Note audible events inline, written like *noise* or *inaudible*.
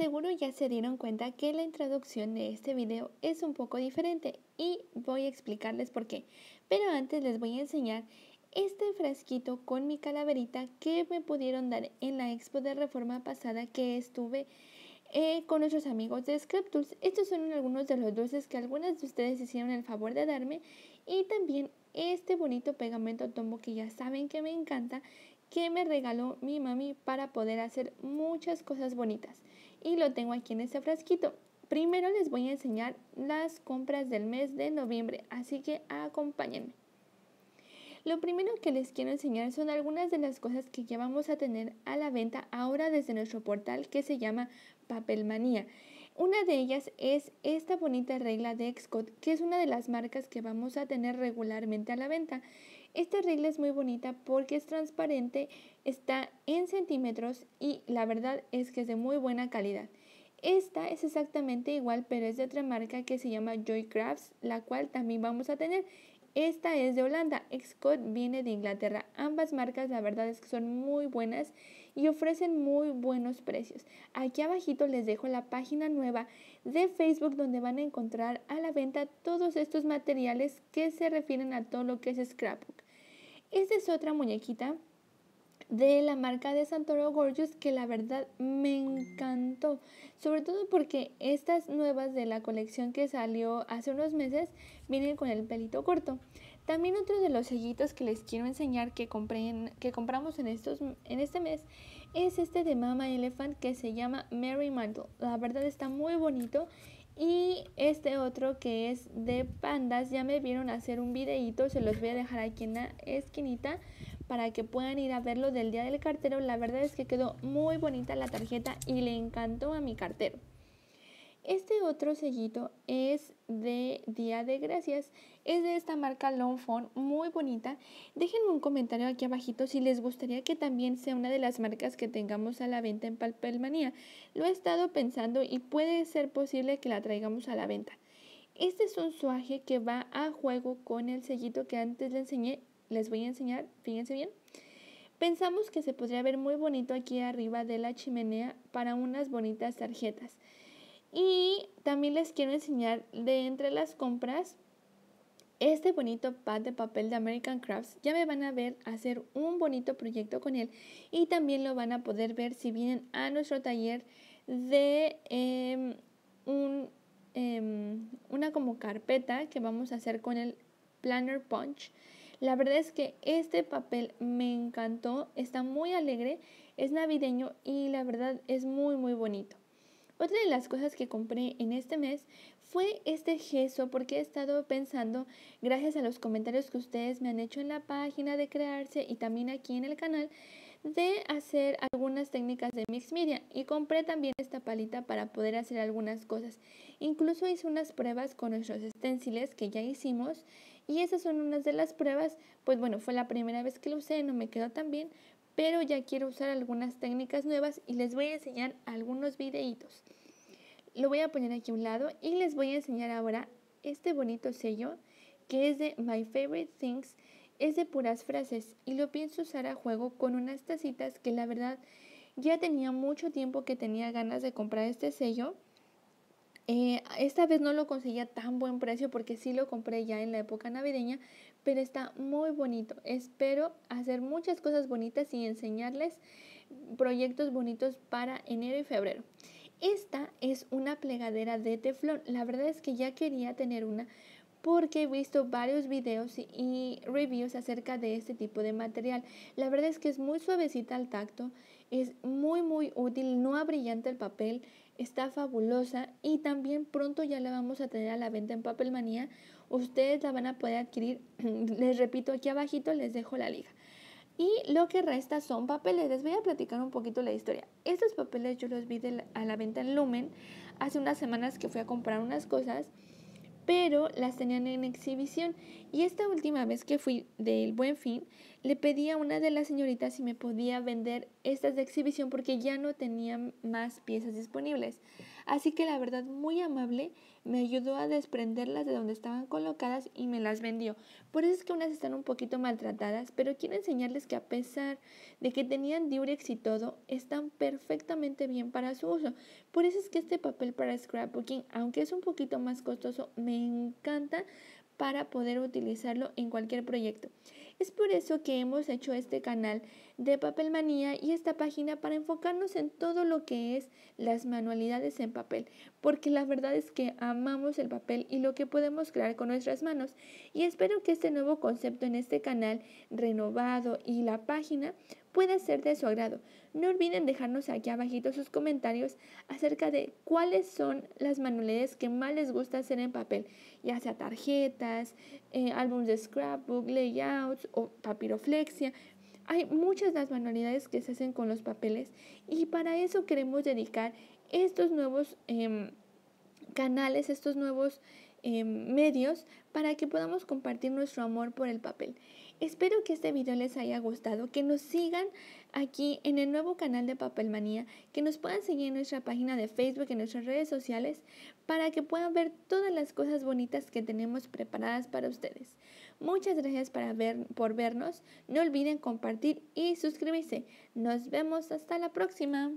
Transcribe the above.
Seguro ya se dieron cuenta que la introducción de este video es un poco diferente y voy a explicarles por qué. Pero antes les voy a enseñar este frasquito con mi calaverita que me pudieron dar en la expo de reforma pasada que estuve eh, con nuestros amigos de Scriptools. Estos son algunos de los dulces que algunas de ustedes hicieron el favor de darme y también este bonito pegamento tombo que ya saben que me encanta que me regaló mi mami para poder hacer muchas cosas bonitas y lo tengo aquí en este frasquito. Primero les voy a enseñar las compras del mes de noviembre, así que acompáñenme. Lo primero que les quiero enseñar son algunas de las cosas que ya vamos a tener a la venta ahora desde nuestro portal que se llama Papelmanía. Una de ellas es esta bonita regla de Xcode, que es una de las marcas que vamos a tener regularmente a la venta. Esta regla es muy bonita porque es transparente, está en centímetros y la verdad es que es de muy buena calidad. Esta es exactamente igual, pero es de otra marca que se llama Joy Crafts, la cual también vamos a tener. Esta es de Holanda, Xcode viene de Inglaterra. Ambas marcas la verdad es que son muy buenas y ofrecen muy buenos precios. Aquí abajito les dejo la página nueva de Facebook donde van a encontrar a la venta todos estos materiales que se refieren a todo lo que es scrapbook. Esta es otra muñequita de la marca de Santoro Gorgeous que la verdad me encantó. Sobre todo porque estas nuevas de la colección que salió hace unos meses vienen con el pelito corto. También otro de los sellitos que les quiero enseñar que, compré que compramos en, estos, en este mes es este de Mama Elephant que se llama Mary Mantle. La verdad está muy bonito. Y este otro que es de pandas, ya me vieron hacer un videito, se los voy a dejar aquí en la esquinita para que puedan ir a verlo del día del cartero. La verdad es que quedó muy bonita la tarjeta y le encantó a mi cartero. Este otro sellito es de Día de Gracias. Es de esta marca Longfont, muy bonita. Déjenme un comentario aquí abajito si les gustaría que también sea una de las marcas que tengamos a la venta en Palpelmanía. Lo he estado pensando y puede ser posible que la traigamos a la venta. Este es un suaje que va a juego con el sellito que antes le enseñé les voy a enseñar, fíjense bien. Pensamos que se podría ver muy bonito aquí arriba de la chimenea para unas bonitas tarjetas. Y también les quiero enseñar de entre las compras este bonito pad de papel de American Crafts. Ya me van a ver hacer un bonito proyecto con él y también lo van a poder ver si vienen a nuestro taller de em, em, una como carpeta que vamos a hacer con el Planner Punch. La verdad es que este papel me encantó, está muy alegre, es navideño y la verdad es muy muy bonito. Otra de las cosas que compré en este mes fue este gesso porque he estado pensando, gracias a los comentarios que ustedes me han hecho en la página de crearse y también aquí en el canal, de hacer algunas técnicas de mix media y compré también esta palita para poder hacer algunas cosas. Incluso hice unas pruebas con nuestros esténciles que ya hicimos y esas son unas de las pruebas. Pues bueno, fue la primera vez que lo usé, no me quedó tan bien, pero ya quiero usar algunas técnicas nuevas y les voy a enseñar algunos videitos. Lo voy a poner aquí a un lado y les voy a enseñar ahora este bonito sello que es de My Favorite Things es de puras frases y lo pienso usar a juego con unas tacitas que la verdad ya tenía mucho tiempo que tenía ganas de comprar este sello. Eh, esta vez no lo conseguí a tan buen precio porque sí lo compré ya en la época navideña, pero está muy bonito. Espero hacer muchas cosas bonitas y enseñarles proyectos bonitos para enero y febrero. Esta es una plegadera de teflón. La verdad es que ya quería tener una, porque he visto varios videos y reviews acerca de este tipo de material. La verdad es que es muy suavecita al tacto, es muy muy útil, no abrillante el papel, está fabulosa y también pronto ya la vamos a tener a la venta en Papelmanía. Ustedes la van a poder adquirir, *clears throat* les repito, aquí abajito les dejo la liga. Y lo que resta son papeles. Les voy a platicar un poquito la historia. Estos papeles yo los vi a la venta en Lumen hace unas semanas que fui a comprar unas cosas pero las tenían en exhibición. Y esta última vez que fui del Buen Fin, le pedí a una de las señoritas si me podía vender estas de exhibición porque ya no tenía más piezas disponibles. Así que la verdad, muy amable, me ayudó a desprenderlas de donde estaban colocadas y me las vendió. Por eso es que unas están un poquito maltratadas, pero quiero enseñarles que a pesar de que tenían diurex y todo, están perfectamente bien para su uso. Por eso es que este papel para scrapbooking, aunque es un poquito más costoso, me encanta para poder utilizarlo en cualquier proyecto. Es por eso que hemos hecho este canal de papel manía y esta página para enfocarnos en todo lo que es las manualidades en papel, porque la verdad es que amamos el papel y lo que podemos crear con nuestras manos. Y espero que este nuevo concepto en este canal renovado y la página pueda ser de su agrado. No olviden dejarnos aquí abajito sus comentarios acerca de cuáles son las manualidades que más les gusta hacer en papel, ya sea tarjetas, eh, álbumes de scrapbook, layouts o papiroflexia. Hay muchas de las manualidades que se hacen con los papeles y para eso queremos dedicar estos nuevos em, canales, estos nuevos eh, medios para que podamos compartir nuestro amor por el papel. Espero que este video les haya gustado, que nos sigan aquí en el nuevo canal de Papelmanía, que nos puedan seguir en nuestra página de Facebook, en nuestras redes sociales, para que puedan ver todas las cosas bonitas que tenemos preparadas para ustedes. Muchas gracias por vernos, no olviden compartir y suscribirse. Nos vemos hasta la próxima.